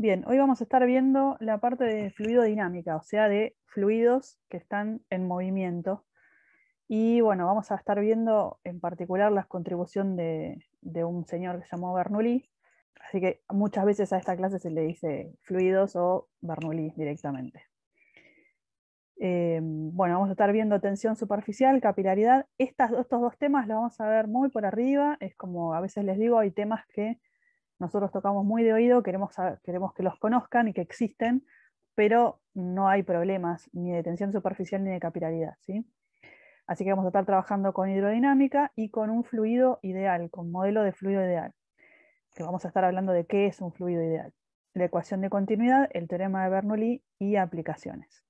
Bien, hoy vamos a estar viendo la parte de fluidodinámica, o sea, de fluidos que están en movimiento. Y bueno, vamos a estar viendo en particular la contribución de, un señor que se llamó Bernoulli. Así que muchas veces a esta clase se le dice fluidos o Bernoulli directamente. Eh, bueno, vamos a estar viendo tensión superficial, capilaridad. estos dos temas los vamos a ver muy por arriba. Es como a veces les digo, hay temas que nosotros tocamos muy de oído, queremos, que los conozcan y que existen, pero no hay problemas ni de tensión superficial ni de capilaridad. ¿sí? Así que vamos a estar trabajando con hidrodinámica y con un fluido ideal, con modelo de fluido ideal. Que vamos a estar hablando de qué es un fluido ideal. La ecuación de continuidad, el teorema de Bernoulli y aplicaciones.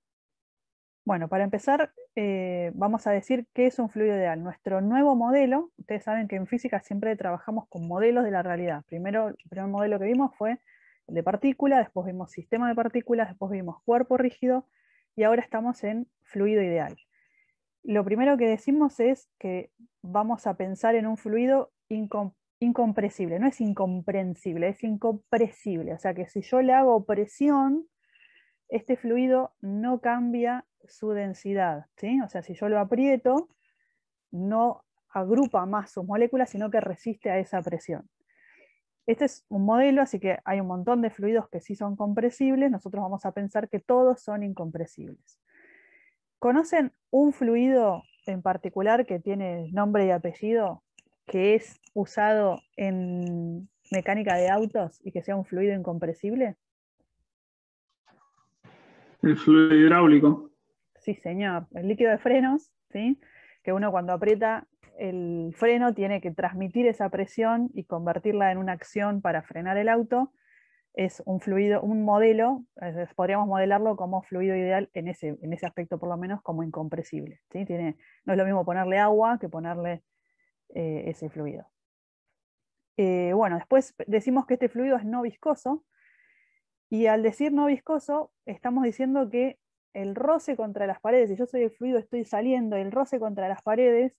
Bueno, para empezar, eh, vamos a decir qué es un fluido ideal. Nuestro nuevo modelo, ustedes saben que en física siempre trabajamos con modelos de la realidad. Primero, el primer modelo que vimos fue el de partícula, después vimos sistema de partículas, después vimos cuerpo rígido y ahora estamos en fluido ideal. Lo primero que decimos es que vamos a pensar en un fluido incompresible, no es incomprensible, es incompresible. O sea que si yo le hago presión, este fluido no cambia su densidad. ¿sí? O sea, si yo lo aprieto, no agrupa más sus moléculas, sino que resiste a esa presión. Este es un modelo, así que hay un montón de fluidos que sí son compresibles. Nosotros vamos a pensar que todos son incompresibles. ¿Conocen un fluido en particular que tiene nombre y apellido que es usado en mecánica de autos y que sea un fluido incompresible? El fluido hidráulico. Sí, señor. El líquido de frenos, ¿sí? que uno cuando aprieta el freno tiene que transmitir esa presión y convertirla en una acción para frenar el auto. Es un fluido, un modelo, podríamos modelarlo como fluido ideal en ese, en ese aspecto por lo menos como incompresible. ¿sí? Tiene, no es lo mismo ponerle agua que ponerle eh, ese fluido. Eh, bueno, después decimos que este fluido es no viscoso y al decir no viscoso estamos diciendo que el roce contra las paredes, si yo soy el fluido, estoy saliendo, el roce contra las paredes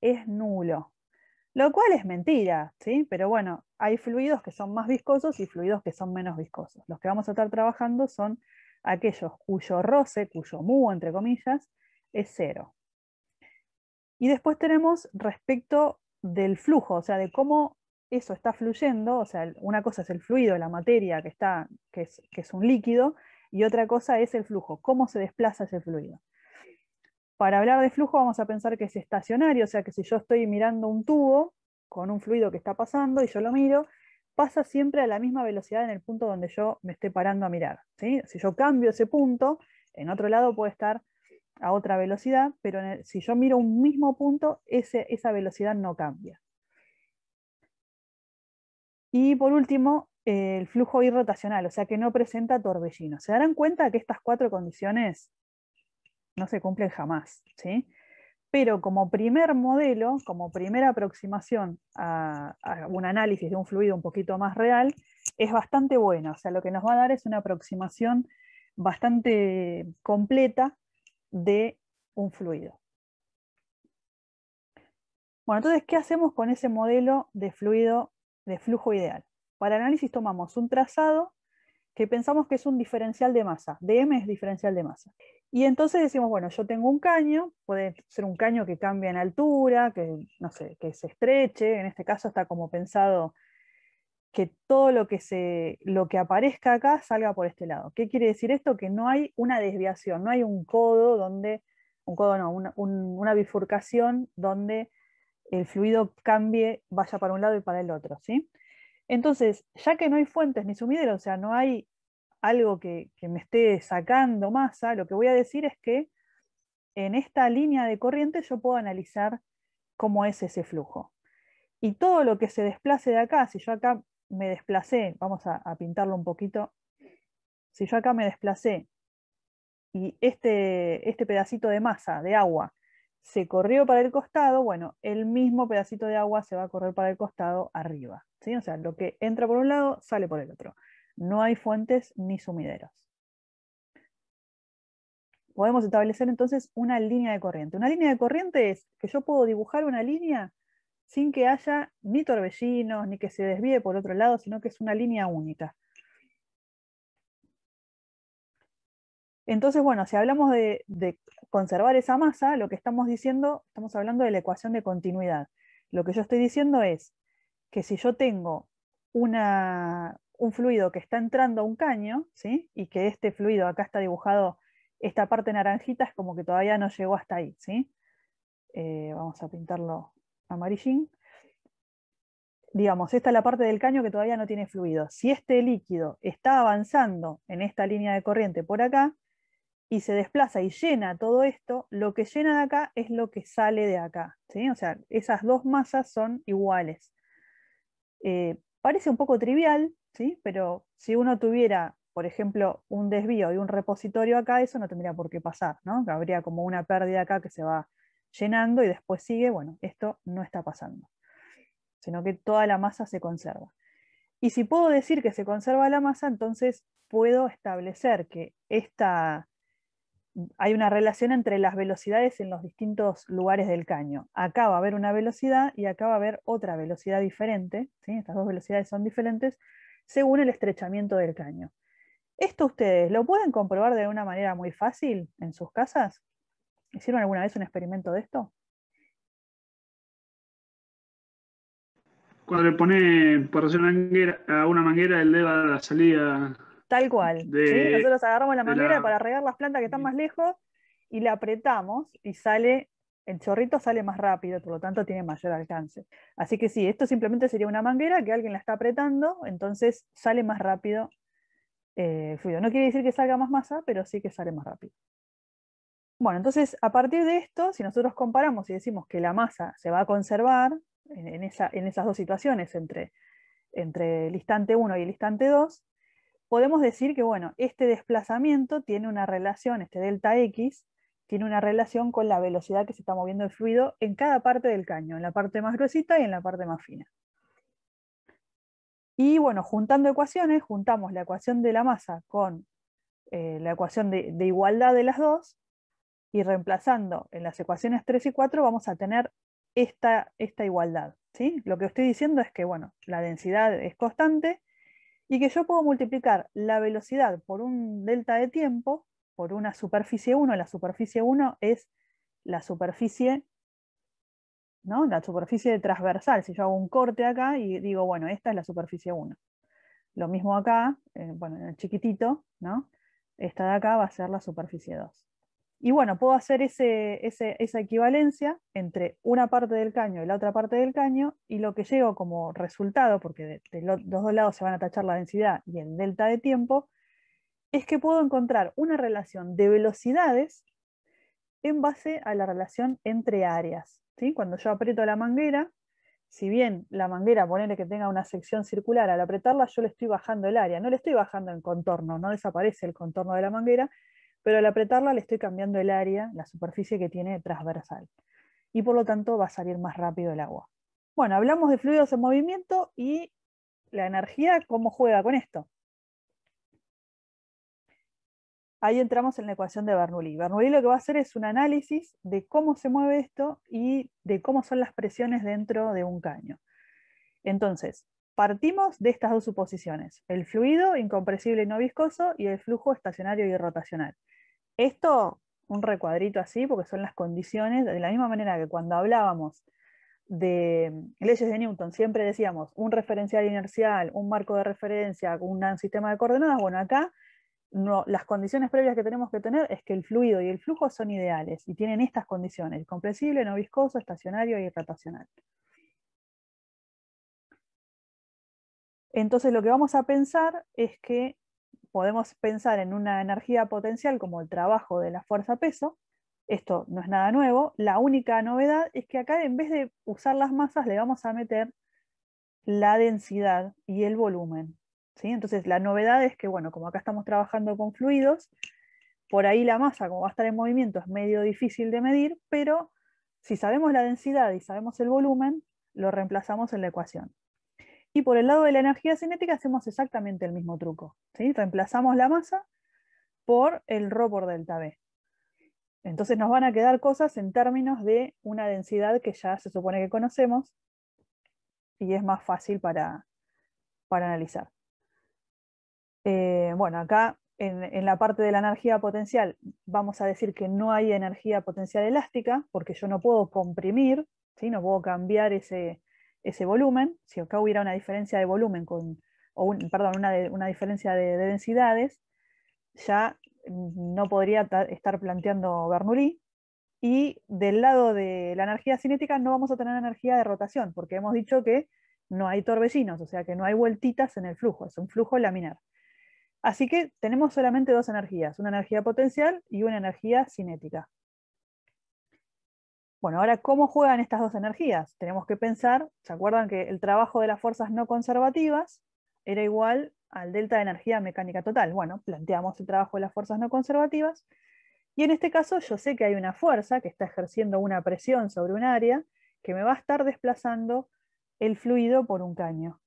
es nulo. Lo cual es mentira, ¿sí? Pero bueno, hay fluidos que son más viscosos y fluidos que son menos viscosos. Los que vamos a estar trabajando son aquellos cuyo roce, cuyo mu, entre comillas, es cero. Y después tenemos respecto del flujo, o sea, de cómo eso está fluyendo, o sea, una cosa es el fluido, la materia que, está, que es un líquido, y otra cosa es el flujo, cómo se desplaza ese fluido. Para hablar de flujo vamos a pensar que es estacionario, o sea que si yo estoy mirando un tubo con un fluido que está pasando y yo lo miro, pasa siempre a la misma velocidad en el punto donde yo me esté parando a mirar. Si yo cambio ese punto, en otro lado puede estar a otra velocidad, pero si yo miro un mismo punto, esa velocidad no cambia. Y por último, el flujo irrotacional, o sea que no presenta torbellino. Se darán cuenta que estas cuatro condiciones no se cumplen jamás. ¿sí? Pero como primer modelo, como primera aproximación a, un análisis de un fluido un poquito más real, es bastante bueno. O sea, lo que nos va a dar es una aproximación bastante completa de un fluido. Bueno, entonces, ¿qué hacemos con ese modelo de fluido de flujo ideal? Para análisis tomamos un trazado que pensamos que es un diferencial de masa. Dm es diferencial de masa. Y entonces decimos, bueno, yo tengo un caño, puede ser un caño que cambia en altura, que no sé, que se estreche, en este caso está como pensado que todo lo que, se, lo que aparezca acá salga por este lado. ¿Qué quiere decir esto? Que no hay una desviación, no hay un codo donde, un codo no, una, una bifurcación donde el fluido cambie, vaya para un lado y para el otro, ¿sí? Entonces, ya que no hay fuentes ni sumideros, o sea, no hay algo que, me esté sacando masa, lo que voy a decir es que en esta línea de corriente yo puedo analizar cómo es ese flujo. Y todo lo que se desplace de acá, si yo acá me desplacé, vamos a, pintarlo un poquito, si yo acá me desplacé y este, este pedacito de masa, de agua, se corrió para el costado, bueno, el mismo pedacito de agua se va a correr para el costado arriba. ¿sí? O sea, lo que entra por un lado sale por el otro. No hay fuentes ni sumideros. Podemos establecer entonces una línea de corriente. Una línea de corriente es que yo puedo dibujar una línea sin que haya ni torbellinos, ni que se desvíe por otro lado, sino que es una línea única. Entonces, bueno, si hablamos de, de conservar esa masa, lo que estamos diciendo, estamos hablando de la ecuación de continuidad. Lo que yo estoy diciendo es que si yo tengo un fluido que está entrando a un caño, ¿sí? y que este fluido, acá está dibujado, esta parte naranjita es como que todavía no llegó hasta ahí. ¿sí? Eh, vamos a pintarlo amarillín. Digamos, esta es la parte del caño que todavía no tiene fluido. Si este líquido está avanzando en esta línea de corriente por acá, y se desplaza y llena todo esto, lo que llena de acá es lo que sale de acá. O sea, esas dos masas son iguales. Eh, parece un poco trivial, ¿sí? pero si uno tuviera, por ejemplo, un desvío y un repositorio acá, eso no tendría por qué pasar. ¿no? Habría como una pérdida acá que se va llenando y después sigue. Bueno, esto no está pasando, sino que toda la masa se conserva. Y si puedo decir que se conserva la masa, entonces puedo establecer que esta hay una relación entre las velocidades en los distintos lugares del caño. Acá va a haber una velocidad y acá va a haber otra velocidad diferente. Estas dos velocidades son diferentes según el estrechamiento del caño. Esto ustedes lo pueden comprobar de una manera muy fácil en sus casas. ¿Hicieron alguna vez un experimento de esto? Cuando le pone por hacer una manguera, a una manguera el dedo la salida Tal cual. Nosotros agarramos la manguera para regar las plantas que están más lejos y la apretamos y sale, el chorrito sale más rápido, por lo tanto tiene mayor alcance. Así que sí, esto simplemente sería una manguera que alguien la está apretando, entonces sale más rápido el eh, fluido. No quiere decir que salga más masa, pero sí que sale más rápido. Bueno, entonces a partir de esto, si nosotros comparamos y decimos que la masa se va a conservar en, esas dos situaciones, entre, entre el instante 1 y el instante 2, podemos decir que, bueno, este desplazamiento tiene una relación, este delta X, tiene una relación con la velocidad que se está moviendo el fluido en cada parte del caño, en la parte más gruesita y en la parte más fina. Y bueno, juntando ecuaciones, juntamos la ecuación de la masa con eh, la ecuación de, igualdad de las dos, y reemplazando en las ecuaciones 3 y 4 vamos a tener esta, esta igualdad. ¿sí? Lo que estoy diciendo es que bueno, la densidad es constante y que yo puedo multiplicar la velocidad por un delta de tiempo, por una superficie 1, la superficie 1 es la superficie, ¿no? la superficie transversal, si yo hago un corte acá y digo, bueno, esta es la superficie 1. Lo mismo acá, eh, bueno, en el chiquitito, ¿no? esta de acá va a ser la superficie 2. Y bueno, puedo hacer esa equivalencia entre una parte del caño y la otra parte del caño y lo que llego como resultado, porque de, los dos lados se van a tachar la densidad y el delta de tiempo, es que puedo encontrar una relación de velocidades en base a la relación entre áreas. Cuando yo aprieto la manguera, si bien la manguera, ponerle que tenga una sección circular, al apretarla yo le estoy bajando el área, no le estoy bajando el contorno, no desaparece el contorno de la manguera, pero al apretarla le estoy cambiando el área, la superficie que tiene transversal, y por lo tanto va a salir más rápido el agua. Bueno, hablamos de fluidos en movimiento y la energía, ¿cómo juega con esto? Ahí entramos en la ecuación de Bernoulli. Bernoulli lo que va a hacer es un análisis de cómo se mueve esto y de cómo son las presiones dentro de un caño. Entonces, Partimos de estas dos suposiciones, el fluido incompresible y no viscoso y el flujo estacionario y rotacional. Esto, un recuadrito así, porque son las condiciones, de la misma manera que cuando hablábamos de leyes de Newton, siempre decíamos un referencial inercial, un marco de referencia, un sistema de coordenadas, bueno, acá no, las condiciones previas que tenemos que tener es que el fluido y el flujo son ideales y tienen estas condiciones, compresible, no viscoso, estacionario y rotacional. Entonces lo que vamos a pensar es que podemos pensar en una energía potencial como el trabajo de la fuerza-peso. Esto no es nada nuevo. La única novedad es que acá en vez de usar las masas le vamos a meter la densidad y el volumen. ¿sí? Entonces la novedad es que, bueno, como acá estamos trabajando con fluidos, por ahí la masa, como va a estar en movimiento, es medio difícil de medir, pero si sabemos la densidad y sabemos el volumen, lo reemplazamos en la ecuación. Y por el lado de la energía cinética hacemos exactamente el mismo truco. ¿sí? Reemplazamos la masa por el ρ por delta B. Entonces nos van a quedar cosas en términos de una densidad que ya se supone que conocemos y es más fácil para, analizar. Eh, bueno, acá en, la parte de la energía potencial vamos a decir que no hay energía potencial elástica porque yo no puedo comprimir, no puedo cambiar ese, ese volumen, si acá hubiera una diferencia de volumen con, o perdón, una, diferencia de, densidades, ya no podría estar planteando Bernoulli. Y del lado de la energía cinética no vamos a tener energía de rotación, porque hemos dicho que no hay torbellinos, o sea que no hay vueltitas en el flujo, es un flujo laminar. Así que tenemos solamente dos energías, una energía potencial y una energía cinética. Bueno, ahora, ¿cómo juegan estas dos energías? Tenemos que pensar, ¿se acuerdan que el trabajo de las fuerzas no conservativas era igual al delta de energía mecánica total? Bueno, planteamos el trabajo de las fuerzas no conservativas, y en este caso yo sé que hay una fuerza que está ejerciendo una presión sobre un área que me va a estar desplazando el fluido por un caño.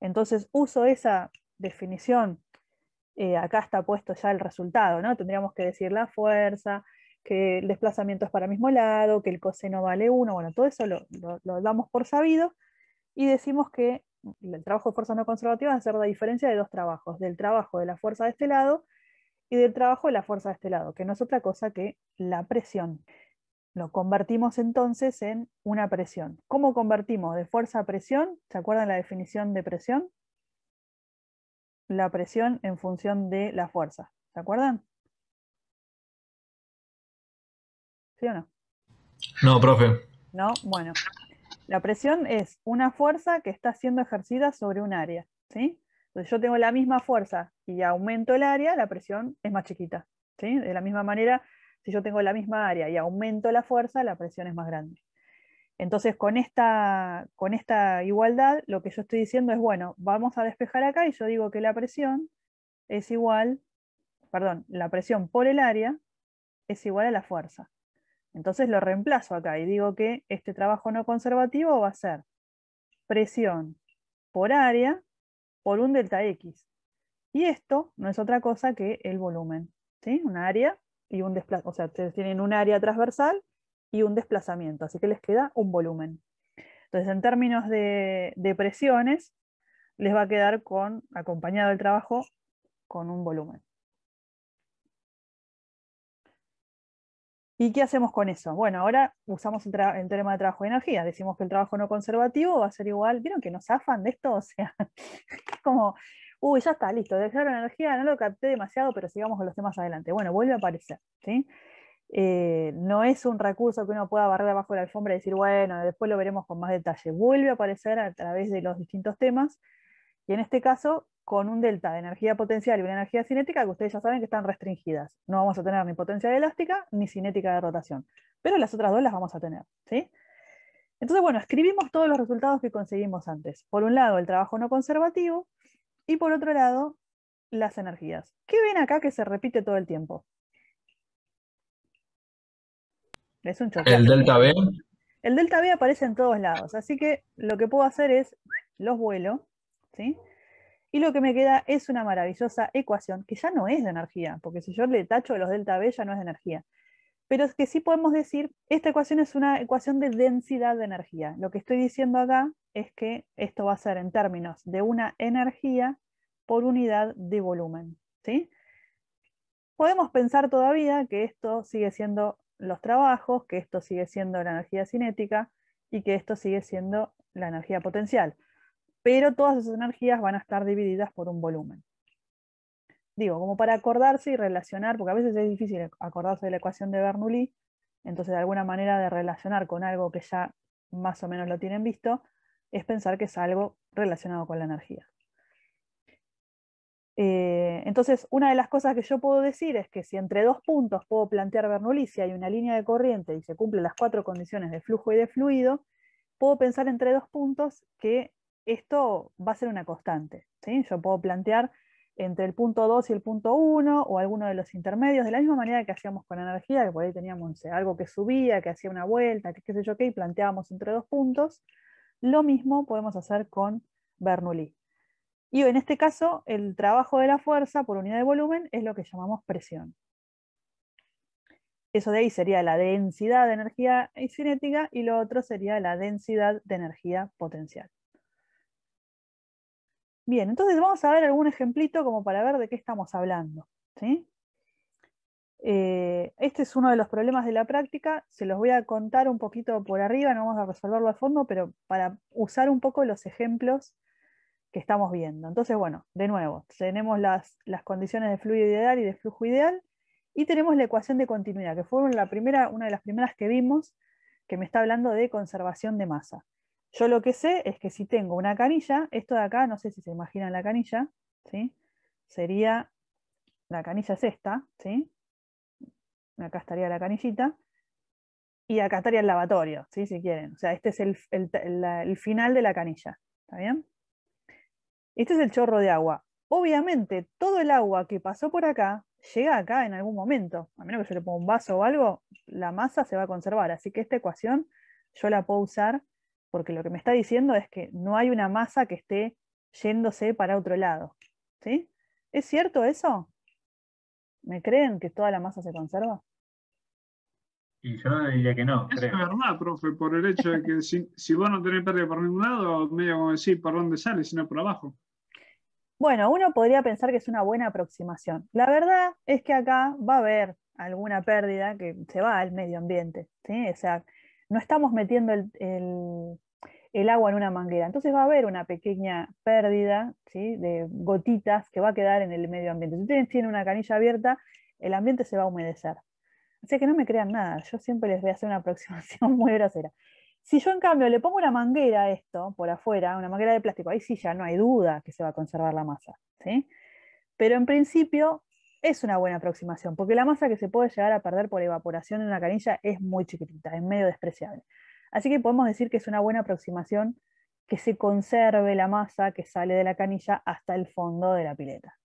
Entonces uso esa definición, eh, acá está puesto ya el resultado, ¿no? Tendríamos que decir la fuerza que el desplazamiento es para el mismo lado, que el coseno vale 1, bueno, todo eso lo, damos por sabido y decimos que el trabajo de fuerza no conservativa va a ser la diferencia de dos trabajos, del trabajo de la fuerza de este lado y del trabajo de la fuerza de este lado, que no es otra cosa que la presión. Lo convertimos entonces en una presión. ¿Cómo convertimos de fuerza a presión? ¿Se acuerdan la definición de presión? La presión en función de la fuerza. ¿Se acuerdan? o no? No, profe. No, bueno. La presión es una fuerza que está siendo ejercida sobre un área, ¿sí? yo tengo la misma fuerza y aumento el área, la presión es más chiquita, ¿sí? De la misma manera, si yo tengo la misma área y aumento la fuerza, la presión es más grande. Entonces, con esta, con esta igualdad, lo que yo estoy diciendo es, bueno, vamos a despejar acá y yo digo que la presión es igual, perdón, la presión por el área es igual a la fuerza. Entonces lo reemplazo acá y digo que este trabajo no conservativo va a ser presión por área por un delta X. Y esto no es otra cosa que el volumen. ¿sí? Un área y un desplazamiento. O sea, tienen un área transversal y un desplazamiento. Así que les queda un volumen. Entonces, en términos de, de presiones, les va a quedar con, acompañado el trabajo con un volumen. ¿Y qué hacemos con eso? Bueno, ahora usamos el, teorema tema de trabajo de energía. Decimos que el trabajo no conservativo va a ser igual. ¿Vieron que nos afan de esto? O sea, es como, uy, ya está, listo, la energía, no lo capté demasiado, pero sigamos con los temas adelante. Bueno, vuelve a aparecer. ¿sí? Eh, no es un recurso que uno pueda barrer abajo de la alfombra y decir, bueno, después lo veremos con más detalle. Vuelve a aparecer a través de los distintos temas. Y en este caso, con un delta de energía potencial y una energía cinética que ustedes ya saben que están restringidas. No vamos a tener ni potencia elástica ni cinética de rotación, pero las otras dos las vamos a tener. ¿sí? Entonces, bueno, escribimos todos los resultados que conseguimos antes. Por un lado, el trabajo no conservativo y por otro lado, las energías. ¿Qué ven acá que se repite todo el tiempo? Es un choque. ¿El delta B? El delta B aparece en todos lados, así que lo que puedo hacer es los vuelo, ¿sí? Y lo que me queda es una maravillosa ecuación que ya no es de energía, porque si yo le tacho los delta B ya no es de energía. Pero es que sí podemos decir, esta ecuación es una ecuación de densidad de energía. Lo que estoy diciendo acá es que esto va a ser en términos de una energía por unidad de volumen. ¿sí? Podemos pensar todavía que esto sigue siendo los trabajos, que esto sigue siendo la energía cinética y que esto sigue siendo la energía potencial pero todas esas energías van a estar divididas por un volumen. Digo, como para acordarse y relacionar, porque a veces es difícil acordarse de la ecuación de Bernoulli, entonces de alguna manera de relacionar con algo que ya más o menos lo tienen visto, es pensar que es algo relacionado con la energía. Eh, entonces, una de las cosas que yo puedo decir es que si entre dos puntos puedo plantear Bernoulli, si hay una línea de corriente y se cumplen las cuatro condiciones de flujo y de fluido, puedo pensar entre dos puntos que esto va a ser una constante. ¿sí? Yo puedo plantear entre el punto 2 y el punto 1 o alguno de los intermedios, de la misma manera que hacíamos con energía, que por ahí teníamos eh, algo que subía, que hacía una vuelta, que qué sé yo qué, y planteábamos entre dos puntos. Lo mismo podemos hacer con Bernoulli. Y en este caso, el trabajo de la fuerza por unidad de volumen es lo que llamamos presión. Eso de ahí sería la densidad de energía cinética y lo otro sería la densidad de energía potencial. Bien, entonces vamos a ver algún ejemplito como para ver de qué estamos hablando. ¿sí? Eh, este es uno de los problemas de la práctica, se los voy a contar un poquito por arriba, no vamos a resolverlo a fondo, pero para usar un poco los ejemplos que estamos viendo. Entonces, bueno, de nuevo, tenemos las, condiciones de fluido ideal y de flujo ideal, y tenemos la ecuación de continuidad, que fue una de las primeras que vimos, que me está hablando de conservación de masa. Yo lo que sé es que si tengo una canilla, esto de acá, no sé si se imaginan la canilla, ¿sí? Sería, la canilla es esta, ¿sí? Acá estaría la canillita. Y acá estaría el lavatorio, ¿sí? si quieren. O sea, este es el, el final de la canilla. ¿Está bien? Este es el chorro de agua. Obviamente, todo el agua que pasó por acá llega acá en algún momento. A menos que yo le ponga un vaso o algo, la masa se va a conservar. Así que esta ecuación yo la puedo usar porque lo que me está diciendo es que no hay una masa que esté yéndose para otro lado. ¿sí? ¿Es cierto eso? ¿Me creen que toda la masa se conserva? Y yo diría que no. es verdad, profe, por el hecho de que si, vos no tenés pérdida por ningún lado, medio como decir, ¿por dónde sale? Sino por abajo. Bueno, uno podría pensar que es una buena aproximación. La verdad es que acá va a haber alguna pérdida que se va al medio ambiente. O sea, no estamos metiendo el, el agua en una manguera. Entonces va a haber una pequeña pérdida de gotitas que va a quedar en el medio ambiente. Si ustedes tienen una canilla abierta, el ambiente se va a humedecer. Así que no me crean nada, yo siempre les voy a hacer una aproximación muy grosera. Si yo en cambio le pongo una manguera a esto por afuera, una manguera de plástico, ahí sí ya no hay duda que se va a conservar la masa. ¿sí? Pero en principio es una buena aproximación, porque la masa que se puede llegar a perder por evaporación en una canilla es muy chiquitita, es medio despreciable. Así que podemos decir que es una buena aproximación que se conserve la masa que sale de la canilla hasta el fondo de la pileta.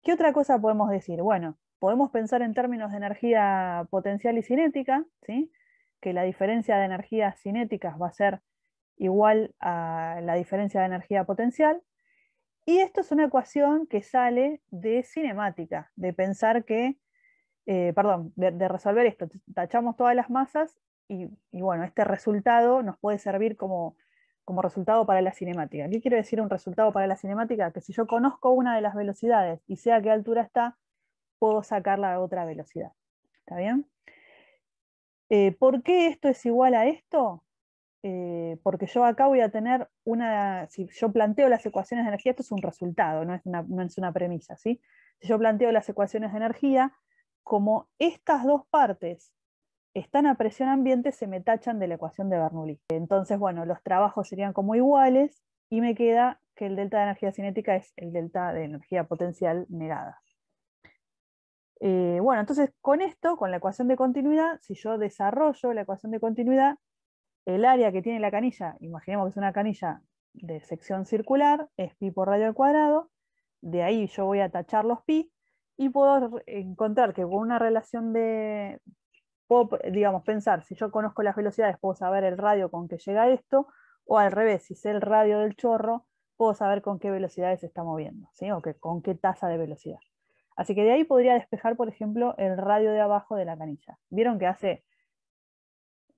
¿Qué otra cosa podemos decir? Bueno, podemos pensar en términos de energía potencial y cinética, ¿sí? que la diferencia de energías cinéticas va a ser igual a la diferencia de energía potencial. Y esto es una ecuación que sale de cinemática, de pensar que, eh, perdón, de resolver esto, tachamos todas las masas y, bueno, este resultado nos puede servir como, resultado para la cinemática. ¿Qué quiero decir un resultado para la cinemática? Que si yo conozco una de las velocidades y sé a qué altura está, puedo sacarla la otra velocidad. ¿Está bien? Eh, ¿Por qué esto es igual a esto? Eh, porque yo acá voy a tener una, si yo planteo las ecuaciones de energía, esto es un resultado, no es una, es una premisa, Si yo planteo las ecuaciones de energía, como estas dos partes están a presión ambiente se me tachan de la ecuación de Bernoulli. Entonces, bueno, los trabajos serían como iguales y me queda que el delta de energía cinética es el delta de energía potencial negada. Eh, bueno, entonces con esto, con la ecuación de continuidad, si yo desarrollo la ecuación de continuidad, el área que tiene la canilla, imaginemos que es una canilla de sección circular, es pi por radio al cuadrado, de ahí yo voy a tachar los pi, y puedo encontrar que con una relación de, puedo, digamos, pensar, si yo conozco las velocidades, puedo saber el radio con que llega esto, o al revés, si sé el radio del chorro, puedo saber con qué velocidades se está moviendo, ¿sí? o que, con qué tasa de velocidad. Así que de ahí podría despejar, por ejemplo, el radio de abajo de la canilla. Vieron que hace,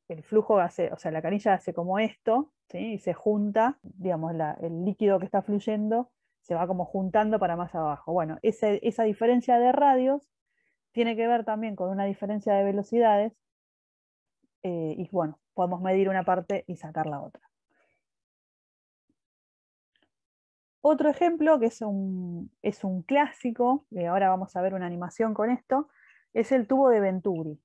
el flujo hace, o sea, la canilla hace como esto, ¿sí? y se junta, digamos, el líquido que está fluyendo se va como juntando para más abajo. Bueno, esa, esa diferencia de radios tiene que ver también con una diferencia de velocidades eh, y bueno, podemos medir una parte y sacar la otra. Otro ejemplo que es un, clásico, y ahora vamos a ver una animación con esto, es el tubo de Venturi.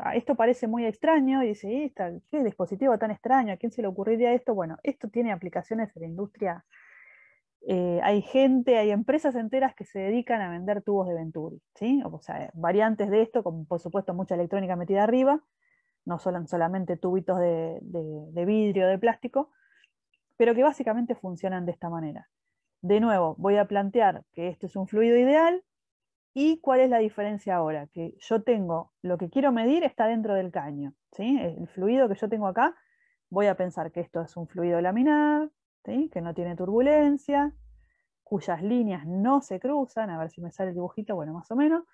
Ah, esto parece muy extraño y dice, ¿qué dispositivo tan extraño? ¿A quién se le ocurriría esto? Bueno, esto tiene aplicaciones en la industria eh, hay gente, hay empresas enteras que se dedican a vender tubos de Venturi, variantes de esto, con por supuesto mucha electrónica metida arriba, no son solamente tubitos de, de, o vidrio, de plástico, pero que básicamente funcionan de esta manera. De nuevo, voy a plantear que esto es un fluido ideal y cuál es la diferencia ahora, que yo tengo, lo que quiero medir está dentro del caño, El fluido que yo tengo acá, voy a pensar que esto es un fluido laminar, que no tiene turbulencia, cuyas líneas no se cruzan, a ver si me sale el dibujito, bueno, más o menos,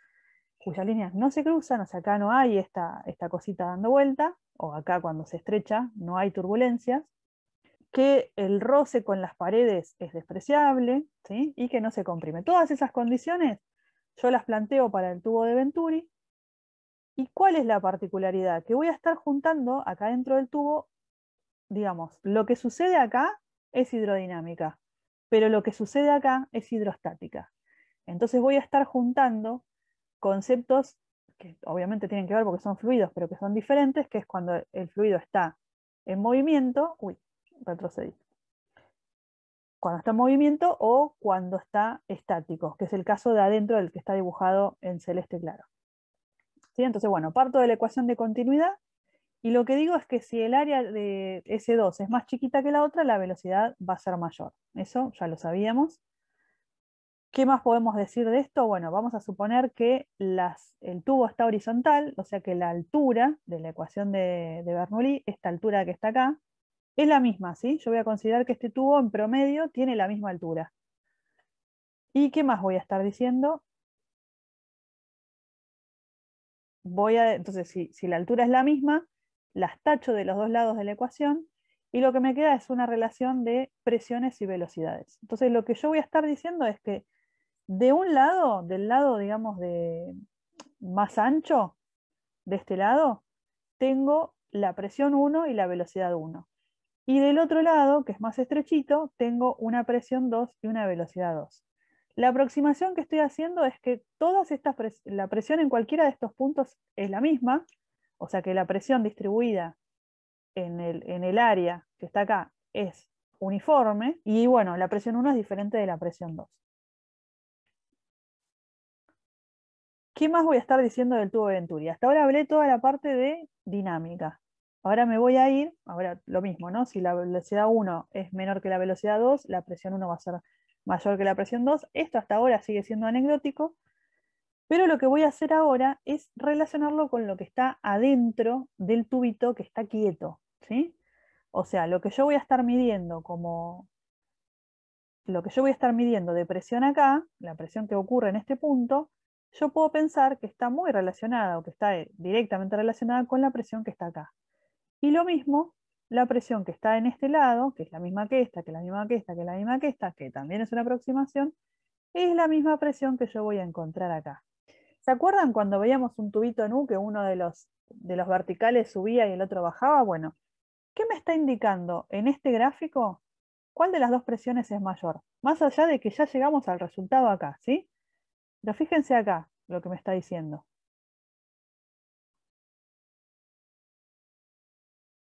cuyas líneas no se cruzan, o sea, acá no hay esta, cosita dando vuelta, o acá cuando se estrecha no hay turbulencias, que el roce con las paredes es despreciable ¿sí? y que no se comprime. Todas esas condiciones yo las planteo para el tubo de Venturi. ¿Y cuál es la particularidad? Que voy a estar juntando acá dentro del tubo, digamos, lo que sucede acá es hidrodinámica, pero lo que sucede acá es hidrostática. Entonces voy a estar juntando conceptos que obviamente tienen que ver porque son fluidos, pero que son diferentes, que es cuando el fluido está en movimiento, uy, retrocedí, cuando está en movimiento o cuando está estático, que es el caso de adentro del que está dibujado en celeste claro. ¿Sí? Entonces, bueno, parto de la ecuación de continuidad y lo que digo es que si el área de S2 es más chiquita que la otra, la velocidad va a ser mayor. Eso ya lo sabíamos. ¿Qué más podemos decir de esto? Bueno, vamos a suponer que el tubo está horizontal, o sea que la altura de la ecuación de, Bernoulli, esta altura que está acá, es la misma, ¿sí? Yo voy a considerar que este tubo en promedio tiene la misma altura. ¿Y qué más voy a estar diciendo? Voy a, entonces, si la altura es la misma, las tacho de los dos lados de la ecuación y lo que me queda es una relación de presiones y velocidades. Entonces lo que yo voy a estar diciendo es que de un lado, del lado digamos de más ancho, de este lado, tengo la presión 1 y la velocidad 1. Y del otro lado, que es más estrechito, tengo una presión 2 y una velocidad 2. La aproximación que estoy haciendo es que todas estas la presión en cualquiera de estos puntos es la misma, o sea que la presión distribuida en el, área que está acá es uniforme y bueno, la presión 1 es diferente de la presión 2. ¿Qué más voy a estar diciendo del tubo de Venturi? Hasta ahora hablé toda la parte de dinámica. Ahora me voy a ir, ahora lo mismo, ¿no? Si la velocidad 1 es menor que la velocidad 2, la presión 1 va a ser mayor que la presión 2. Esto hasta ahora sigue siendo anecdótico, pero lo que voy a hacer ahora es relacionarlo con lo que está adentro del tubito que está quieto. ¿sí? O sea, lo que yo voy a estar midiendo como lo que yo voy a estar midiendo de presión acá, la presión que ocurre en este punto, yo puedo pensar que está muy relacionada o que está eh, directamente relacionada con la presión que está acá. Y lo mismo, la presión que está en este lado, que es la misma que esta, que es la misma que esta, que es la misma que esta, que también es una aproximación, es la misma presión que yo voy a encontrar acá. ¿Se acuerdan cuando veíamos un tubito en U que uno de los, de los verticales subía y el otro bajaba? Bueno, ¿qué me está indicando en este gráfico cuál de las dos presiones es mayor? Más allá de que ya llegamos al resultado acá, ¿sí? Pero fíjense acá lo que me está diciendo.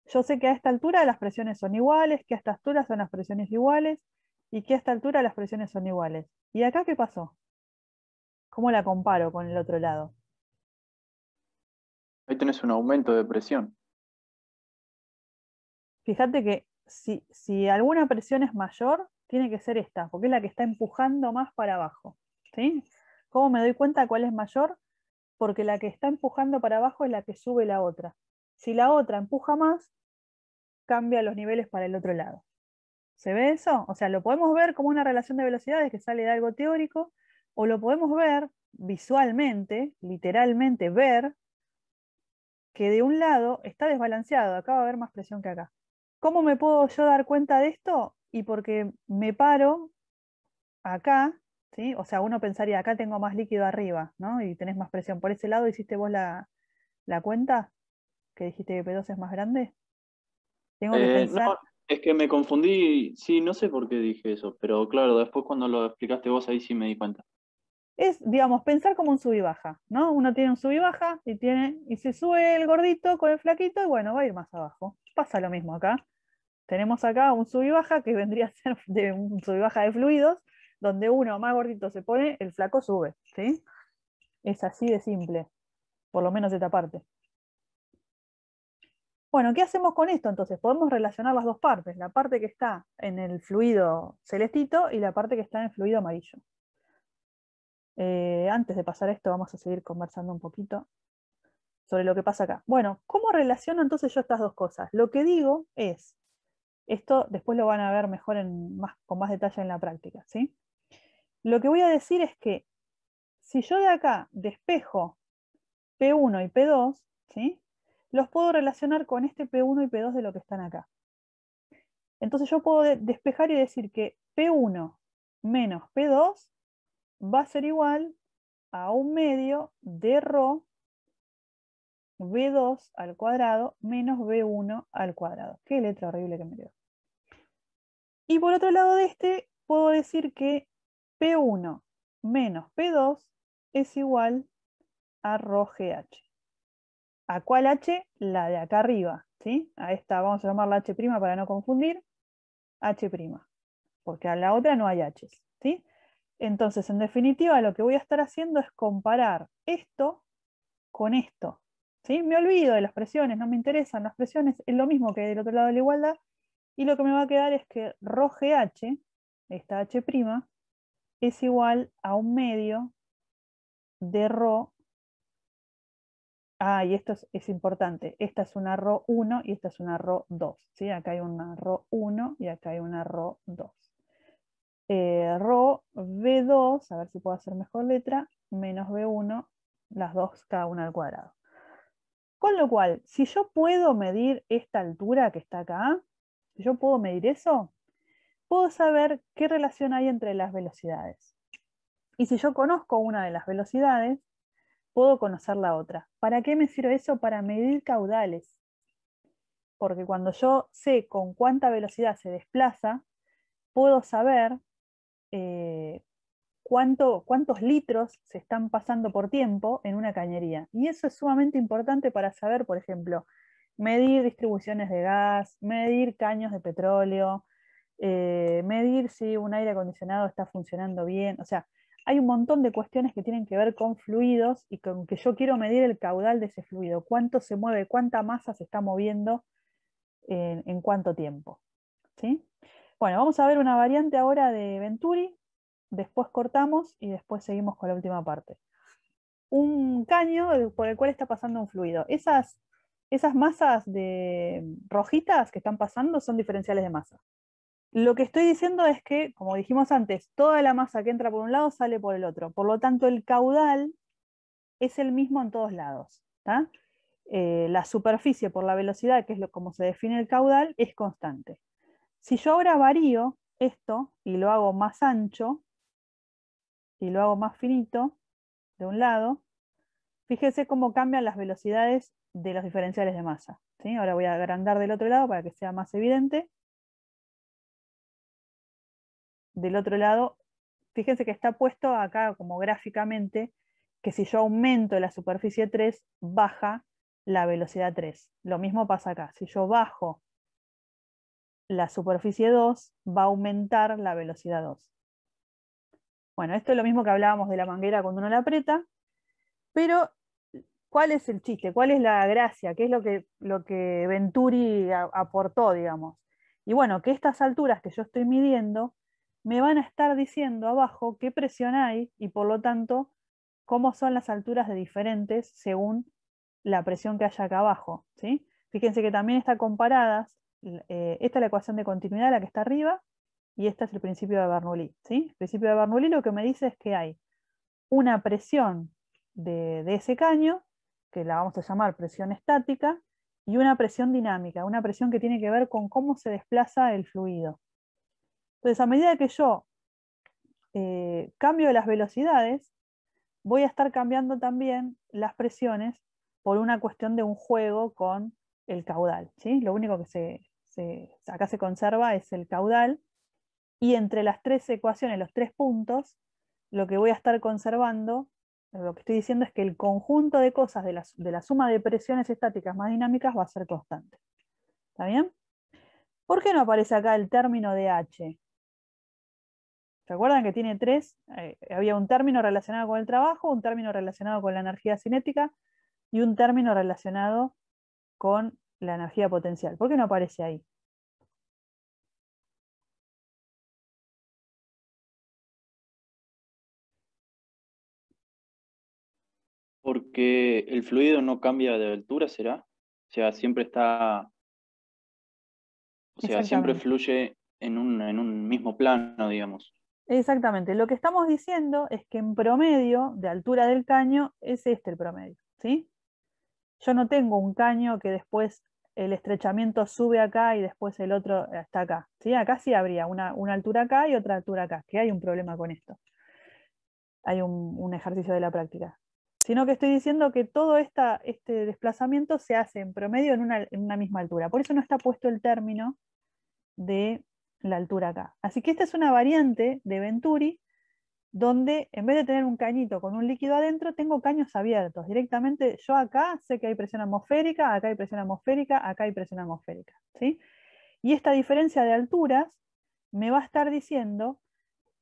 Yo sé que a esta altura las presiones son iguales, que a esta altura son las presiones iguales y que a esta altura las presiones son iguales. ¿Y acá qué pasó? ¿Cómo la comparo con el otro lado? Ahí tenés un aumento de presión. Fíjate que si, alguna presión es mayor, tiene que ser esta, porque es la que está empujando más para abajo. ¿sí? ¿Cómo me doy cuenta cuál es mayor? Porque la que está empujando para abajo es la que sube la otra. Si la otra empuja más, cambia los niveles para el otro lado. ¿Se ve eso? O sea, lo podemos ver como una relación de velocidades que sale de algo teórico, o lo podemos ver visualmente, literalmente ver, que de un lado está desbalanceado, acá va a haber más presión que acá. ¿Cómo me puedo yo dar cuenta de esto? Y porque me paro acá, ¿sí? o sea, uno pensaría, acá tengo más líquido arriba, ¿no? Y tenés más presión. ¿Por ese lado hiciste vos la, cuenta? ¿Que dijiste que P2 es más grande? Tengo que eh, pensar... Es que me confundí, sí, no sé por qué dije eso, pero claro, después cuando lo explicaste vos ahí sí me di cuenta es, digamos, pensar como un sub baja, ¿no? Uno tiene un sub y baja y, tiene, y se sube el gordito con el flaquito y bueno, va a ir más abajo. Pasa lo mismo acá. Tenemos acá un sub y baja que vendría a ser de un sub de fluidos, donde uno más gordito se pone, el flaco sube, ¿sí? Es así de simple, por lo menos esta parte. Bueno, ¿qué hacemos con esto entonces? Podemos relacionar las dos partes, la parte que está en el fluido celestito y la parte que está en el fluido amarillo. Eh, antes de pasar esto, vamos a seguir conversando un poquito sobre lo que pasa acá. Bueno, ¿cómo relaciono entonces yo estas dos cosas? Lo que digo es, esto después lo van a ver mejor con más detalle en la práctica, ¿sí? Lo que voy a decir es que si yo de acá despejo P1 y P2, ¿sí? los puedo relacionar con este P1 y P2 de lo que están acá. Entonces yo puedo despejar y decir que P1 menos P2 va a ser igual a un medio de Rho v 2 al cuadrado menos v 1 al cuadrado. Qué letra horrible que me dio. Y por otro lado de este, puedo decir que P1 menos P2 es igual a rho GH. ¿A cuál H? La de acá arriba. ¿sí? A esta vamos a llamarla H' para no confundir. H'. Porque a la otra no hay H's. ¿sí? Entonces, en definitiva, lo que voy a estar haciendo es comparar esto con esto. Me olvido de las presiones, no me interesan las presiones, es lo mismo que del otro lado de la igualdad, y lo que me va a quedar es que rho esta H' es igual a un medio de rho. Ah, y esto es, importante. Esta es una rho 1 y esta es una rho 2. Acá hay una rho 1 y acá hay una rho 2 eh, Rho B2, a ver si puedo hacer mejor letra, menos B1, las dos cada una al cuadrado. Con lo cual, si yo puedo medir esta altura que está acá, si yo puedo medir eso, puedo saber qué relación hay entre las velocidades. Y si yo conozco una de las velocidades, puedo conocer la otra. ¿Para qué me sirve eso? Para medir caudales. Porque cuando yo sé con cuánta velocidad se desplaza, puedo saber eh, cuántos litros se están pasando por tiempo en una cañería. Y eso es sumamente importante para saber, por ejemplo, medir distribuciones de gas, medir caños de petróleo, eh, medir si un aire acondicionado está funcionando bien. O sea, hay un montón de cuestiones que tienen que ver con fluidos y con que yo quiero medir el caudal de ese fluido, cuánto se mueve, cuánta masa se está moviendo en, en cuánto tiempo. ¿sí? Bueno, vamos a ver una variante ahora de Venturi, después cortamos y después seguimos con la última parte. Un caño por el cual está pasando un fluido. Esas, esas masas de rojitas que están pasando son diferenciales de masa. Lo que estoy diciendo es que, como dijimos antes, toda la masa que entra por un lado sale por el otro. Por lo tanto, el caudal es el mismo en todos lados. Eh, la superficie por la velocidad, que es lo, como se define el caudal, es constante. Si yo ahora varío esto y lo hago más ancho y lo hago más finito de un lado, fíjense cómo cambian las velocidades de los diferenciales de masa. ¿sí? Ahora voy a agrandar del otro lado para que sea más evidente. Del otro lado, fíjense que está puesto acá como gráficamente que si yo aumento la superficie 3, baja la velocidad 3. Lo mismo pasa acá. Si yo bajo la superficie 2 va a aumentar la velocidad 2. Bueno, esto es lo mismo que hablábamos de la manguera cuando uno la aprieta, pero ¿cuál es el chiste? ¿Cuál es la gracia? ¿Qué es lo que, lo que Venturi aportó, digamos? Y bueno, que estas alturas que yo estoy midiendo me van a estar diciendo abajo qué presión hay y por lo tanto cómo son las alturas de diferentes según la presión que haya acá abajo. ¿sí? Fíjense que también está comparadas eh, esta es la ecuación de continuidad, la que está arriba, y este es el principio de Bernoulli. ¿sí? El principio de Bernoulli lo que me dice es que hay una presión de, ese caño, que la vamos a llamar presión estática, y una presión dinámica, una presión que tiene que ver con cómo se desplaza el fluido. Entonces, a medida que yo eh, cambio las velocidades, voy a estar cambiando también las presiones por una cuestión de un juego con el caudal. ¿sí? Lo único que se, acá se conserva es el caudal. Y entre las tres ecuaciones, los tres puntos, lo que voy a estar conservando, lo que estoy diciendo es que el conjunto de cosas de la, suma de presiones estáticas más dinámicas va a ser constante. ¿Está bien? ¿Por qué no aparece acá el término de H? se acuerdan que tiene tres? Eh, había un término relacionado con el trabajo, un término relacionado con la energía cinética y un término relacionado con la energía potencial. ¿Por qué no aparece ahí? Porque el fluido no cambia de altura, ¿será? O sea, siempre está... O sea, siempre fluye en un, en un mismo plano, digamos. Exactamente. Lo que estamos diciendo es que en promedio de altura del caño es este el promedio, ¿sí? Yo no tengo un caño que después el estrechamiento sube acá y después el otro está acá. Acá sí habría una, altura acá y otra altura acá, que hay un problema con esto. Hay un, ejercicio de la práctica. Sino que estoy diciendo que todo este desplazamiento se hace en promedio en una, en una misma altura. Por eso no está puesto el término de la altura acá. Así que esta es una variante de Venturi donde en vez de tener un cañito con un líquido adentro, tengo caños abiertos. Directamente yo acá sé que hay presión atmosférica, acá hay presión atmosférica, acá hay presión atmosférica. Y esta diferencia de alturas me va a estar diciendo,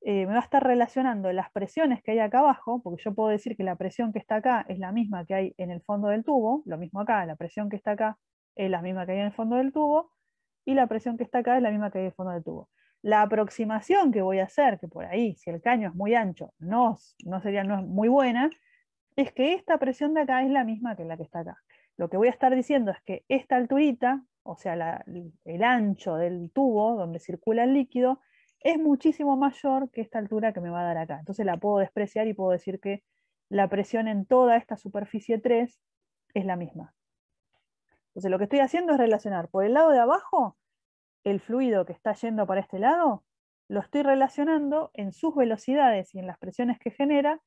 eh, me va a estar relacionando las presiones que hay acá abajo, porque yo puedo decir que la presión que está acá es la misma que hay en el fondo del tubo, lo mismo acá, la presión que está acá es la misma que hay en el fondo del tubo, y la presión que está acá es la misma que hay en el fondo del tubo la aproximación que voy a hacer, que por ahí, si el caño es muy ancho, no, no sería muy buena, es que esta presión de acá es la misma que la que está acá. Lo que voy a estar diciendo es que esta alturita, o sea, el ancho del tubo donde circula el líquido, es muchísimo mayor que esta altura que me va a dar acá. Entonces la puedo despreciar y puedo decir que la presión en toda esta superficie 3 es la misma. Entonces lo que estoy haciendo es relacionar por el lado de abajo el fluido que está yendo para este lado, lo estoy relacionando en sus velocidades y en las presiones que genera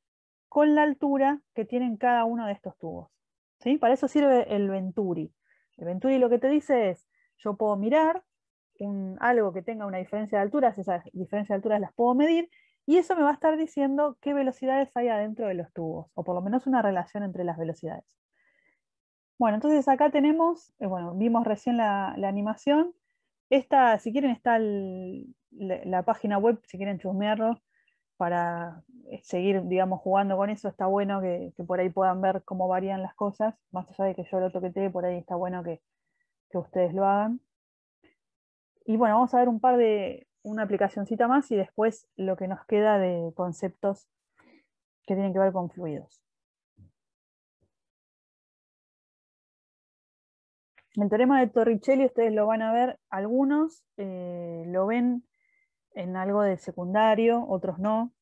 con la altura que tienen cada uno de estos tubos. ¿sí? Para eso sirve el Venturi. El Venturi lo que te dice es, yo puedo mirar algo que tenga una diferencia de alturas, esas diferencias de alturas las puedo medir, y eso me va a estar diciendo qué velocidades hay adentro de los tubos, o por lo menos una relación entre las velocidades. Bueno, entonces acá tenemos, eh, bueno, vimos recién la animación, esta, si quieren, está la, página web, si quieren chusmearlo, para eh, seguir, digamos, jugando con eso. Está bueno que, por ahí puedan ver cómo varían las cosas, más allá de que yo lo toqueteé, por ahí está bueno que, que ustedes lo hagan. Y bueno, vamos a ver un par de, una aplicacioncita más y después lo que nos queda de conceptos que tienen que ver con fluidos. El teorema de Torricelli, ustedes lo van a ver, algunos eh, lo ven en algo de secundario, otros no.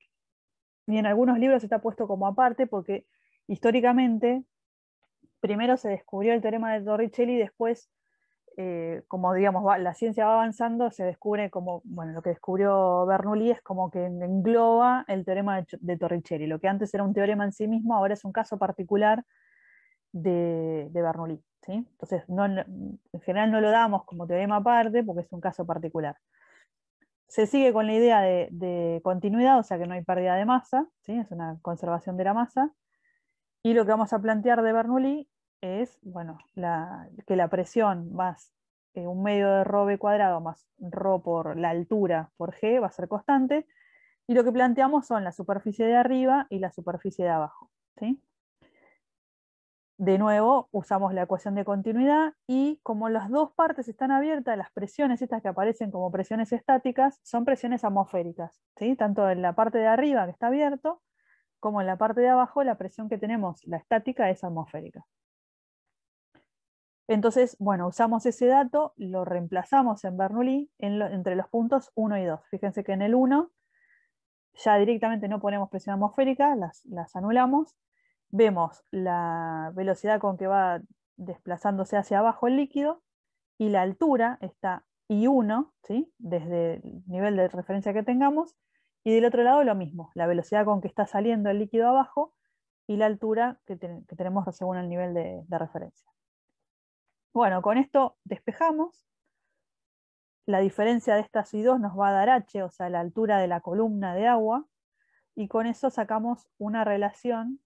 Y en algunos libros está puesto como aparte porque históricamente primero se descubrió el teorema de Torricelli y después, eh, como digamos, la ciencia va avanzando, se descubre como, bueno, lo que descubrió Bernoulli es como que engloba el teorema de Torricelli. Lo que antes era un teorema en sí mismo, ahora es un caso particular de, Bernoulli. Entonces, en general no lo damos como teorema aparte porque es un caso particular. Se sigue con la idea de, continuidad, o sea que no hay pérdida de masa, ¿sí? es una conservación de la masa. Y lo que vamos a plantear de Bernoulli es bueno, que la presión más eh, un medio de ρ cuadrado más ρ por la altura por g va a ser constante. Y lo que planteamos son la superficie de arriba y la superficie de abajo. ¿sí? de nuevo usamos la ecuación de continuidad y como las dos partes están abiertas, las presiones estas que aparecen como presiones estáticas son presiones atmosféricas, ¿sí? tanto en la parte de arriba que está abierto como en la parte de abajo la presión que tenemos, la estática, es atmosférica. Entonces, bueno, usamos ese dato, lo reemplazamos en Bernoulli entre los puntos 1 y 2. Fíjense que en el 1 ya directamente no ponemos presión atmosférica, las, las anulamos, vemos la velocidad con que va desplazándose hacia abajo el líquido y la altura está I1, ¿sí? desde el nivel de referencia que tengamos, y del otro lado lo mismo, la velocidad con que está saliendo el líquido abajo y la altura que, tenemos según el nivel de, de referencia. Bueno, con esto despejamos. La diferencia de estas I2 nos va a dar H, o sea, la altura de la columna de agua, y con eso sacamos una relación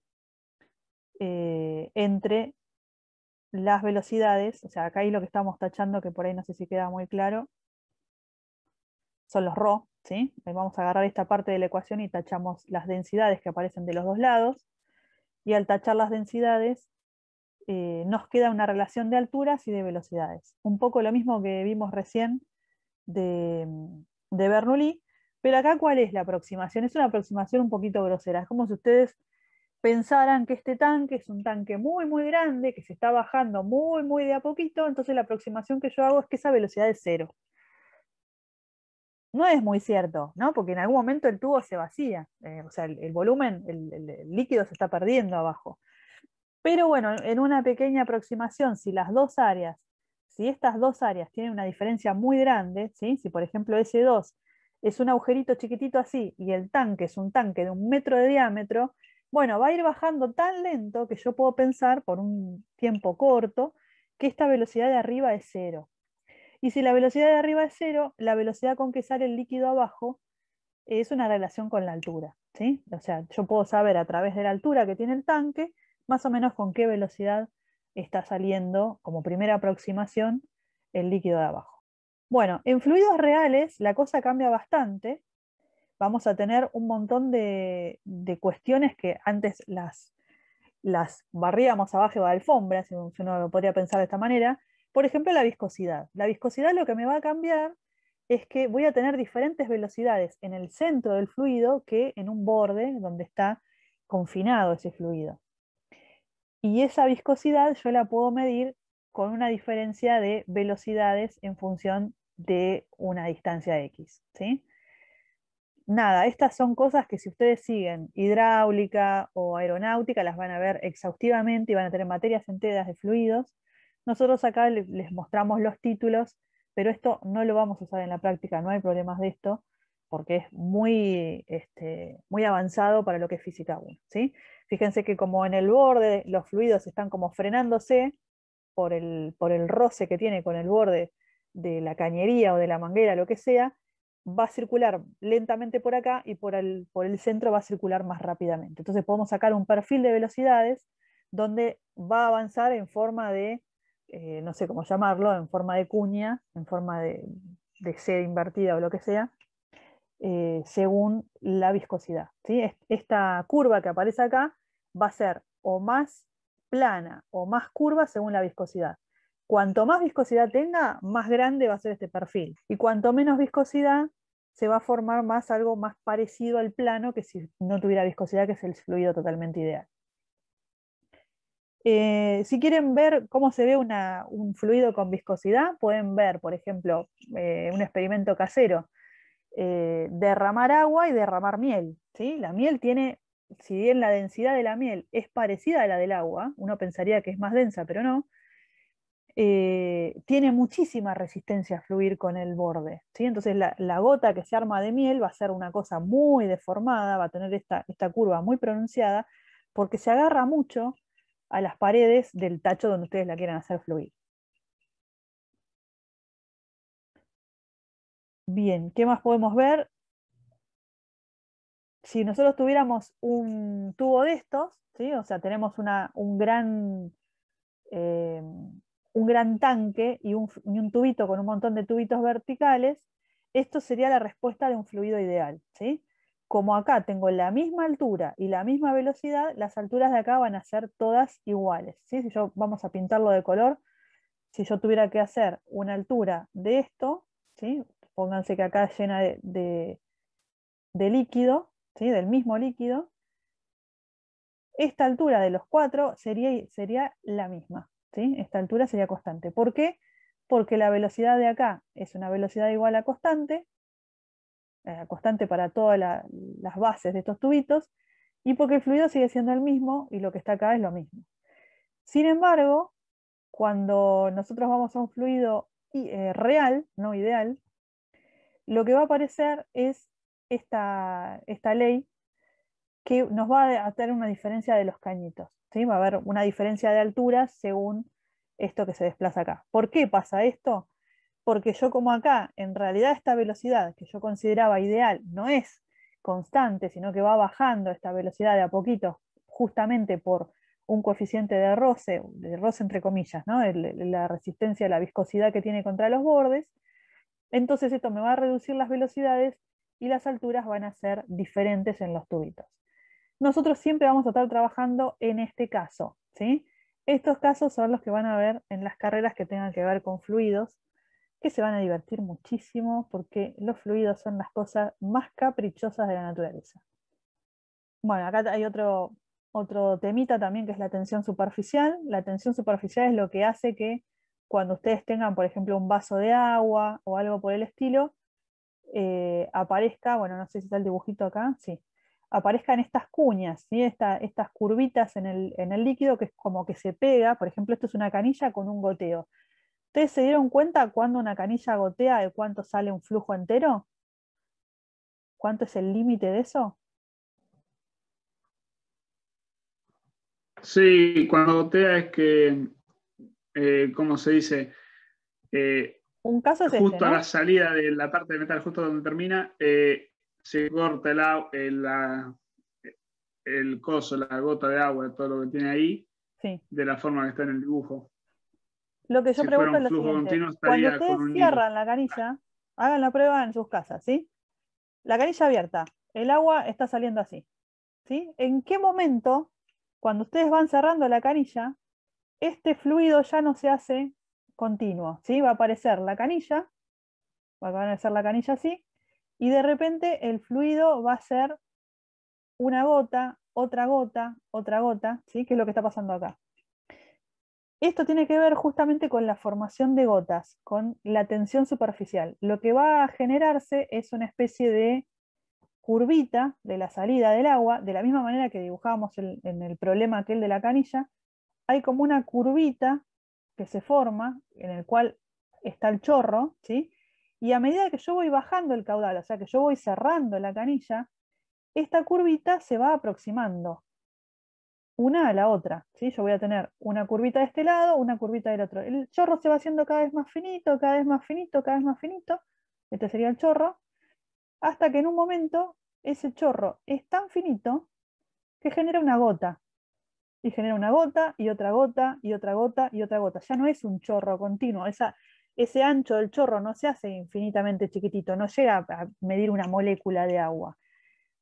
eh, entre las velocidades, o sea, acá ahí lo que estamos tachando, que por ahí no sé si queda muy claro, son los ρ, ¿sí? Eh, vamos a agarrar esta parte de la ecuación y tachamos las densidades que aparecen de los dos lados, y al tachar las densidades eh, nos queda una relación de alturas y de velocidades. Un poco lo mismo que vimos recién mm, de Bernoulli, pero acá cuál es la aproximación? Es una aproximación un poquito grosera, es como si ustedes pensaran que este tanque es un tanque muy, muy grande, que se está bajando muy, muy de a poquito, entonces la aproximación que yo hago es que esa velocidad es cero. No es muy cierto, ¿no? Porque en algún momento el tubo se vacía, eh, o sea, el, volumen, el, líquido se está perdiendo abajo. Pero bueno, en una pequeña aproximación, si las dos áreas, si estas dos áreas tienen una diferencia muy grande, si por ejemplo S2 es un agujerito chiquitito así y el tanque es un tanque de un metro de diámetro, bueno, va a ir bajando tan lento que yo puedo pensar por un tiempo corto que esta velocidad de arriba es cero. Y si la velocidad de arriba es cero, la velocidad con que sale el líquido abajo es una relación con la altura. O sea, yo puedo saber a través de la altura que tiene el tanque, más o menos con qué velocidad está saliendo como primera aproximación el líquido de abajo. Bueno, en fluidos reales la cosa cambia bastante vamos a tener un montón de, cuestiones que antes las, las barríamos abajo de la alfombra, si uno lo podría pensar de esta manera. Por ejemplo, la viscosidad. La viscosidad lo que me va a cambiar es que voy a tener diferentes velocidades en el centro del fluido que en un borde donde está confinado ese fluido. Y esa viscosidad yo la puedo medir con una diferencia de velocidades en función de una distancia X. ¿sí? nada, estas son cosas que si ustedes siguen hidráulica o aeronáutica, las van a ver exhaustivamente y van a tener materias enteras de fluidos. Nosotros acá les mostramos los títulos, pero esto no lo vamos a usar en la práctica, no hay problemas de esto, porque es muy, este, muy avanzado para lo que es física 1. Fíjense que como en el borde los fluidos están como frenándose por el, por el roce que tiene con el borde de la cañería o de la manguera, lo que sea, va a circular lentamente por acá y por el, por el centro va a circular más rápidamente. Entonces podemos sacar un perfil de velocidades donde va a avanzar en forma de, eh, no sé cómo llamarlo, en forma de cuña, en forma de, de invertida o lo que sea, eh, según la viscosidad. Esta curva que aparece acá va a ser o más plana o más curva según la viscosidad. Cuanto más viscosidad tenga, más grande va a ser este perfil. Y cuanto menos viscosidad, se va a formar más algo más parecido al plano que si no tuviera viscosidad, que es el fluido totalmente ideal. Eh, si quieren ver cómo se ve un fluido con viscosidad, pueden ver, por ejemplo, eh, un experimento casero, eh, derramar agua y derramar miel. ¿sí? La miel tiene, si bien la densidad de la miel es parecida a la del agua, uno pensaría que es más densa, pero no, eh, tiene muchísima resistencia a fluir con el borde. ¿sí? Entonces la, gota que se arma de miel va a ser una cosa muy deformada, va a tener esta, esta curva muy pronunciada, porque se agarra mucho a las paredes del tacho donde ustedes la quieran hacer fluir. Bien, ¿qué más podemos ver? Si nosotros tuviéramos un tubo de estos, ¿sí? o sea, tenemos un gran eh, un gran tanque y un, tubito con un montón de tubitos verticales, esto sería la respuesta de un fluido ideal. ¿sí? Como acá tengo la misma altura y la misma velocidad, las alturas de acá van a ser todas iguales. Si yo vamos a pintarlo de color, si yo tuviera que hacer una altura de esto, ¿sí? pónganse que acá llena de, líquido, ¿sí? del mismo líquido, esta altura de los cuatro sería, sería la misma. Esta altura sería constante. ¿Por qué? Porque la velocidad de acá es una velocidad igual a constante, eh, constante para todas las bases de estos tubitos, y porque el fluido sigue siendo el mismo y lo que está acá es lo mismo. Sin embargo, cuando nosotros vamos a un fluido eh, real, no ideal, lo que va a aparecer es esta, esta ley que nos va a tener una diferencia de los cañitos. ¿sí? Va a haber una diferencia de alturas según esto que se desplaza acá. ¿Por qué pasa esto? Porque yo como acá, en realidad esta velocidad que yo consideraba ideal no es constante, sino que va bajando esta velocidad de a poquito, justamente por un coeficiente de roce, de roce entre comillas, ¿no? la resistencia, la viscosidad que tiene contra los bordes, entonces esto me va a reducir las velocidades y las alturas van a ser diferentes en los tubitos nosotros siempre vamos a estar trabajando en este caso. ¿sí? Estos casos son los que van a ver en las carreras que tengan que ver con fluidos, que se van a divertir muchísimo porque los fluidos son las cosas más caprichosas de la naturaleza. Bueno, acá hay otro, otro temita también que es la tensión superficial. La tensión superficial es lo que hace que cuando ustedes tengan, por ejemplo, un vaso de agua o algo por el estilo, eh, aparezca, bueno, no sé si está el dibujito acá, sí, aparezcan estas cuñas, estas curvitas en el, líquido que es como que se pega, por ejemplo, esto es una canilla con un goteo. ¿Ustedes se dieron cuenta cuando una canilla gotea de cuánto sale un flujo entero? ¿Cuánto es el límite de eso? Sí, cuando gotea es que, eh, ¿cómo se dice? Eh, un caso este, justo a la salida de la parte de metal, justo donde termina, eh, se corta el, el coso, la gota de agua, todo lo que tiene ahí, de la forma que está en el dibujo. Lo que yo pregunto es lo siguiente. Cuando ustedes cierran la canilla, hagan la prueba en sus casas, ¿sí? La canilla abierta, el agua está saliendo así, ¿sí? ¿En qué momento, cuando ustedes van cerrando la canilla, este fluido ya no se hace continuo, ¿sí? Va a aparecer la canilla, va a aparecer la canilla así, y de repente el fluido va a ser una gota, otra gota, otra gota, ¿sí? que es lo que está pasando acá. Esto tiene que ver justamente con la formación de gotas, con la tensión superficial. Lo que va a generarse es una especie de curvita de la salida del agua, de la misma manera que dibujábamos en el problema aquel de la canilla, hay como una curvita que se forma, en el cual está el chorro, ¿sí? Y a medida que yo voy bajando el caudal, o sea que yo voy cerrando la canilla, esta curvita se va aproximando una a la otra. Yo voy a tener una curvita de este lado, una curvita del otro. El chorro se va haciendo cada vez más finito, cada vez más finito, cada vez más finito. Este sería el chorro. Hasta que en un momento ese chorro es tan finito que genera una gota. Y genera una gota y otra gota y otra gota y otra gota. Ya no es un chorro continuo. Esa, ese ancho del chorro no se hace infinitamente chiquitito, no llega a medir una molécula de agua.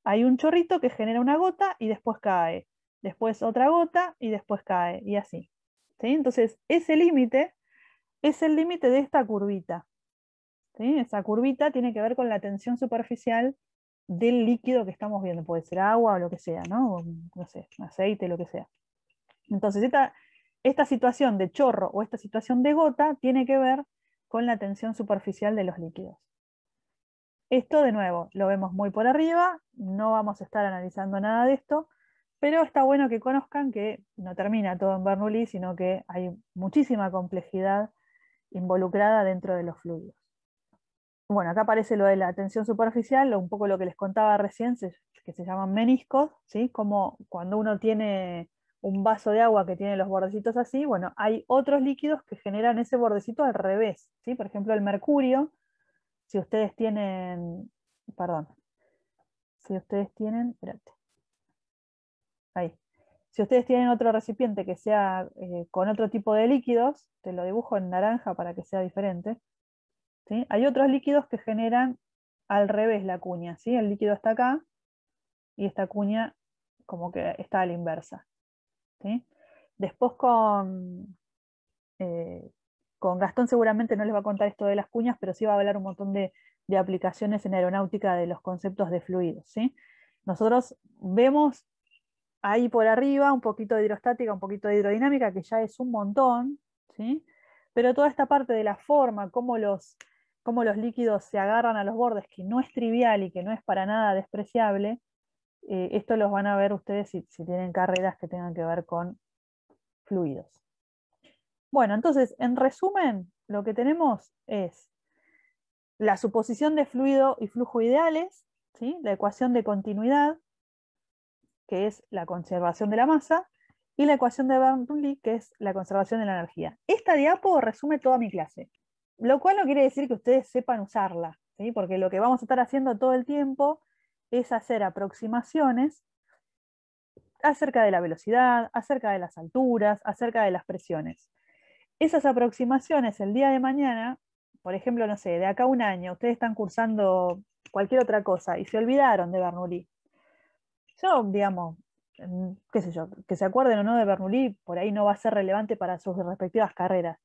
Hay un chorrito que genera una gota y después cae, después otra gota y después cae, y así. Entonces, ese límite es el límite de esta curvita. ¿sí? Esa curvita tiene que ver con la tensión superficial del líquido que estamos viendo, puede ser agua o lo que sea, ¿no? no sé, aceite, lo que sea. Entonces, esta, esta situación de chorro o esta situación de gota tiene que ver con la tensión superficial de los líquidos. Esto de nuevo lo vemos muy por arriba, no vamos a estar analizando nada de esto, pero está bueno que conozcan que no termina todo en Bernoulli, sino que hay muchísima complejidad involucrada dentro de los fluidos. Bueno, acá aparece lo de la tensión superficial, un poco lo que les contaba recién, que se llaman meniscos, ¿sí? como cuando uno tiene un vaso de agua que tiene los bordecitos así, bueno, hay otros líquidos que generan ese bordecito al revés, ¿sí? Por ejemplo, el mercurio, si ustedes tienen, perdón, si ustedes tienen, espérate, ahí, si ustedes tienen otro recipiente que sea eh, con otro tipo de líquidos, te lo dibujo en naranja para que sea diferente, ¿sí? Hay otros líquidos que generan al revés la cuña, ¿sí? El líquido está acá y esta cuña como que está a la inversa. Después con, eh, con Gastón seguramente no les va a contar esto de las cuñas, pero sí va a hablar un montón de, aplicaciones en aeronáutica de los conceptos de fluidos. Nosotros vemos ahí por arriba un poquito de hidrostática, un poquito de hidrodinámica, que ya es un montón, ¿sí? pero toda esta parte de la forma, como cómo los líquidos se agarran a los bordes, que no es trivial y que no es para nada despreciable, eh, esto los van a ver ustedes si, tienen carreras que tengan que ver con fluidos. Bueno, entonces, en resumen, lo que tenemos es la suposición de fluido y flujo ideales, ¿sí? la ecuación de continuidad, que es la conservación de la masa, y la ecuación de Bernoulli, que es la conservación de la energía. Esta diapo resume toda mi clase, lo cual no quiere decir que ustedes sepan usarla, ¿sí? porque lo que vamos a estar haciendo todo el tiempo es hacer aproximaciones acerca de la velocidad, acerca de las alturas, acerca de las presiones. Esas aproximaciones el día de mañana, por ejemplo, no sé, de acá un año, ustedes están cursando cualquier otra cosa y se olvidaron de Bernoulli. Yo, digamos, qué sé yo, que se acuerden o no de Bernoulli, por ahí no va a ser relevante para sus respectivas carreras.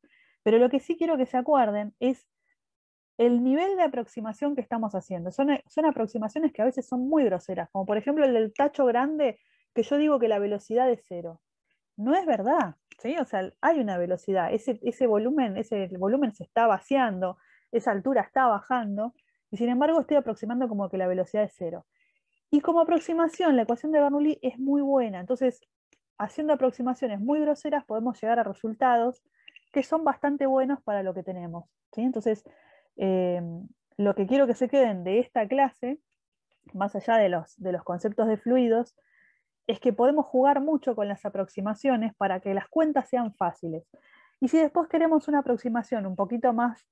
Pero lo que sí quiero que se acuerden es el nivel de aproximación que estamos haciendo. Son, eh, son aproximaciones que a veces son muy groseras, como por ejemplo el del tacho grande, que yo digo que la velocidad es cero. No es verdad, ¿sí? O sea, hay una velocidad, ese, ese volumen, ese volumen se está vaciando, esa altura está bajando, y sin embargo estoy aproximando como que la velocidad es cero. Y como aproximación, la ecuación de Bernoulli es muy buena, entonces haciendo aproximaciones muy groseras podemos llegar a resultados que son bastante buenos para lo que tenemos, ¿sí? Entonces, eh, lo que quiero que se queden de esta clase, más allá de los, de los conceptos de fluidos, es que podemos jugar mucho con las aproximaciones para que las cuentas sean fáciles. Y si después queremos una aproximación un poquito más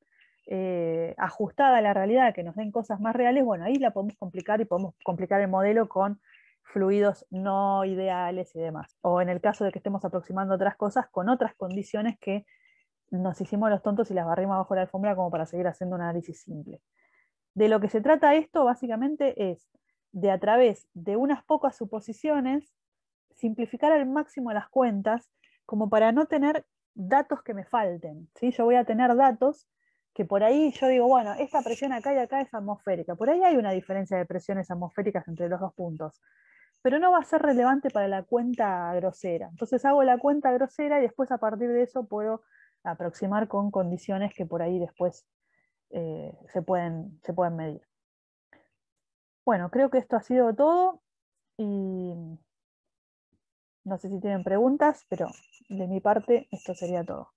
eh, ajustada a la realidad, que nos den cosas más reales, bueno, ahí la podemos complicar y podemos complicar el modelo con fluidos no ideales y demás. O en el caso de que estemos aproximando otras cosas con otras condiciones que nos hicimos los tontos y las barrimos bajo la alfombra como para seguir haciendo un análisis simple. De lo que se trata esto básicamente es de a través de unas pocas suposiciones simplificar al máximo las cuentas como para no tener datos que me falten. Yo voy a tener datos que por ahí yo digo, bueno, esta presión acá y acá es atmosférica. Por ahí hay una diferencia de presiones atmosféricas entre los dos puntos. Pero no va a ser relevante para la cuenta grosera. Entonces hago la cuenta grosera y después a partir de eso puedo aproximar con condiciones que por ahí después eh, se, pueden, se pueden medir. Bueno, creo que esto ha sido todo y no sé si tienen preguntas, pero de mi parte esto sería todo.